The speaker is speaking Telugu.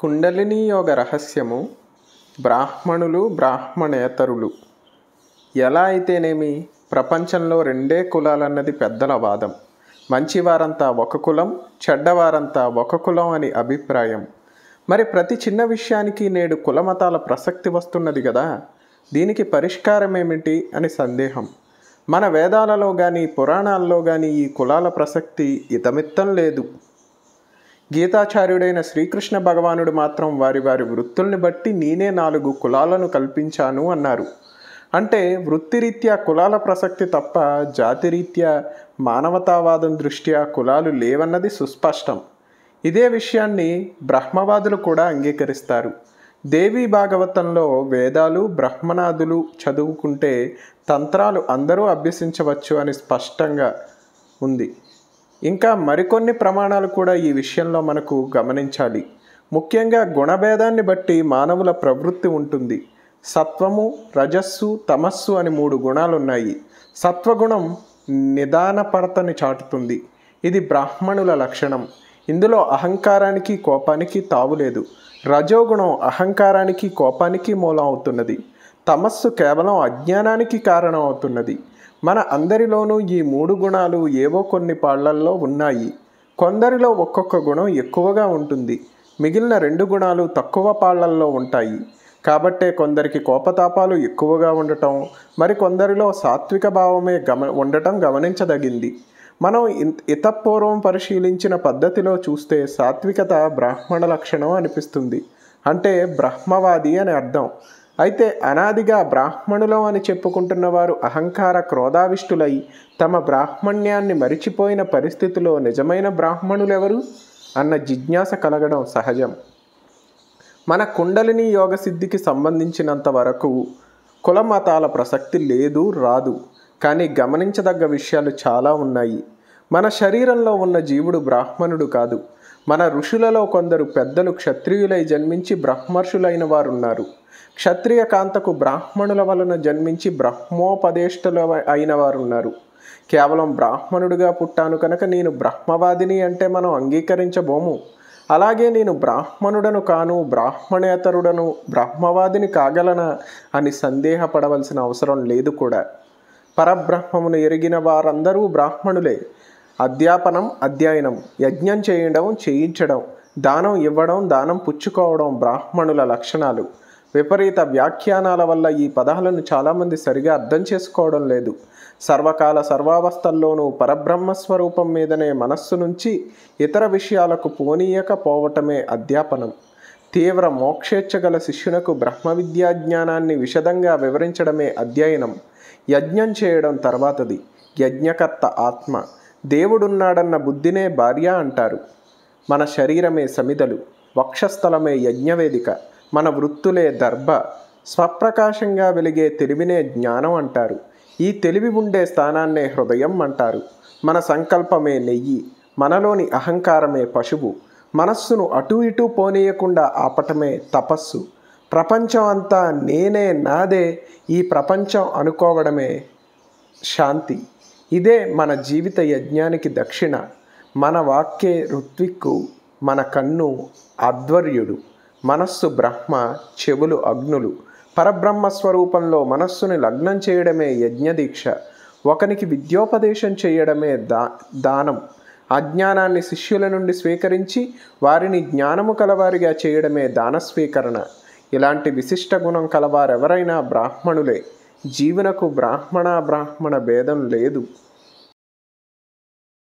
కుండలిని యోగ రహస్యము బ్రాహ్మణులు బ్రాహ్మణేతరులు ఎలా అయితేనేమి ప్రపంచంలో రెండే కులాలన్నది పెద్దల వాదం మంచివారంతా ఒక కులం చెడ్డవారంతా ఒక కులం అని అభిప్రాయం మరి ప్రతి చిన్న విషయానికి నేడు కులమతాల ప్రసక్తి వస్తున్నది కదా దీనికి పరిష్కారం ఏమిటి అని సందేహం మన వేదాలలో కానీ పురాణాల్లో కానీ ఈ కులాల ప్రసక్తి ఇతమిత్తం లేదు గీతాచార్యుడైన శ్రీకృష్ణ భగవానుడు మాత్రం వారి వారి వృత్తుల్ని బట్టి నేనే నాలుగు కులాలను కల్పించాను అన్నారు అంటే వృత్తిరీత్యా కులాల ప్రసక్తి తప్ప జాతిరీత్యా మానవతావాదం దృష్ట్యా కులాలు లేవన్నది సుస్పష్టం ఇదే విషయాన్ని బ్రహ్మవాదులు కూడా అంగీకరిస్తారు దేవీ భాగవతంలో వేదాలు బ్రహ్మనాదులు చదువుకుంటే తంత్రాలు అందరూ అభ్యసించవచ్చు అని స్పష్టంగా ఉంది ఇంకా మరికొన్ని ప్రమాణాలు కూడా ఈ విషయంలో మనకు గమనించాలి ముఖ్యంగా గుణభేదాన్ని బట్టి మానవుల ప్రవృత్తి ఉంటుంది సత్వము రజస్సు తమస్సు అని మూడు గుణాలున్నాయి సత్వగుణం నిదానపరతని చాటుతుంది ఇది బ్రాహ్మణుల లక్షణం ఇందులో అహంకారానికి కోపానికి తావులేదు రజోగుణం అహంకారానికి కోపానికి మూలం అవుతున్నది తమస్సు కేవలం అజ్ఞానానికి కారణం అవుతున్నది మన అందరిలోనూ ఈ మూడు గుణాలు ఏవో కొన్ని పాళ్లల్లో ఉన్నాయి కొందరిలో ఒక్కొక్క గుణం ఎక్కువగా ఉంటుంది మిగిలిన రెండు గుణాలు తక్కువ పాళ్లల్లో ఉంటాయి కాబట్టే కొందరికి కోపతాపాలు ఎక్కువగా ఉండటం మరి కొందరిలో సాత్విక భావమే గమ ఉండటం గమనించదగింది మనం ఇతపూర్వం పరిశీలించిన పద్ధతిలో చూస్తే సాత్వికత బ్రాహ్మణ లక్షణం అనిపిస్తుంది అంటే బ్రహ్మవాది అని అర్థం అయితే అనాదిగా బ్రాహ్మణులం అని చెప్పుకుంటున్న వారు అహంకార క్రోధావిష్టులై తమ బ్రాహ్మణ్యాన్ని మరిచిపోయిన పరిస్థితిలో నిజమైన బ్రాహ్మణులెవరు అన్న జిజ్ఞాస కలగడం సహజం మన కుండలిని యోగ సిద్ధికి సంబంధించినంత వరకు కుల మతాల ప్రసక్తి లేదు రాదు కానీ గమనించదగ్గ విషయాలు చాలా ఉన్నాయి మన శరీరంలో ఉన్న జీవుడు బ్రాహ్మణుడు కాదు మన ఋషులలో కొందరు పెద్దలు క్షత్రియులై జన్మించి బ్రహ్మర్షులైన వారున్నారు క్షత్రియ కాంతకు బ్రాహ్మణుల వలన జన్మించి బ్రహ్మోపదేష్టలు అయిన వారున్నారు కేవలం బ్రాహ్మణుడిగా పుట్టాను కనుక నేను బ్రహ్మవాదిని అంటే మనం అంగీకరించబోము అలాగే నేను బ్రాహ్మణుడను కాను బ్రాహ్మణేతరుడను బ్రహ్మవాదిని కాగలనా అని సందేహపడవలసిన అవసరం లేదు కూడా పరబ్రహ్మమును ఎరిగిన వారందరూ బ్రాహ్మణులే అధ్యాపనం అధ్యయనం యజ్ఞం చేయడం చేయించడం దానం ఇవ్వడం దానం పుచ్చుకోవడం బ్రాహ్మణుల లక్షణాలు విపరీత వ్యాఖ్యానాల వల్ల ఈ పదాలను చాలామంది సరిగా అర్థం చేసుకోవడం లేదు సర్వకాల సర్వావస్థల్లోనూ పరబ్రహ్మస్వరూపం మీదనే మనస్సు నుంచి ఇతర విషయాలకు పోనీయకపోవటమే అధ్యాపనం తీవ్ర గల శిష్యునకు బ్రహ్మ విద్యా జ్ఞానాన్ని విషదంగా వివరించడమే అధ్యయనం యజ్ఞం చేయడం తర్వాతది యజ్ఞకర్త ఆత్మ దేవుడున్నాడన్న బుద్ధినే భార్య అంటారు మన శరీరమే సమిదలు వక్షస్థలమే యజ్ఞవేదిక మన వృత్తులే దర్భ స్వప్రకాశంగా వెలిగే తెలివినే జ్ఞానం అంటారు ఈ తెలివి ఉండే స్థానాన్నే హృదయం అంటారు మన సంకల్పమే నెయ్యి మనలోని అహంకారమే పశువు మనస్సును అటు ఇటు పోనీయకుండా ఆపటమే తపస్సు ప్రపంచం అంతా నేనే నాదే ఈ ప్రపంచం అనుకోవడమే శాంతి ఇదే మన జీవిత యజ్ఞానికి దక్షిణ మన వాక్యే ఋత్విక్కు మన కన్ను ఆధ్వర్యుడు మనస్సు బ్రహ్మ చెవులు అగ్నులు పరబ్రహ్మ స్వరూపంలో మనస్సుని లగ్నం చేయడమే యజ్ఞదీక్ష ఒకనికి విద్యోపదేశం చేయడమే దా దానం అజ్ఞానాన్ని శిష్యుల నుండి స్వీకరించి వారిని జ్ఞానము కలవారిగా చేయడమే దాన స్వీకరణ ఇలాంటి విశిష్ట గుణం కలవారెవరైనా బ్రాహ్మణులే జీవనకు బ్రాహ్మణ బ్రాహ్మణ భేదం లేదు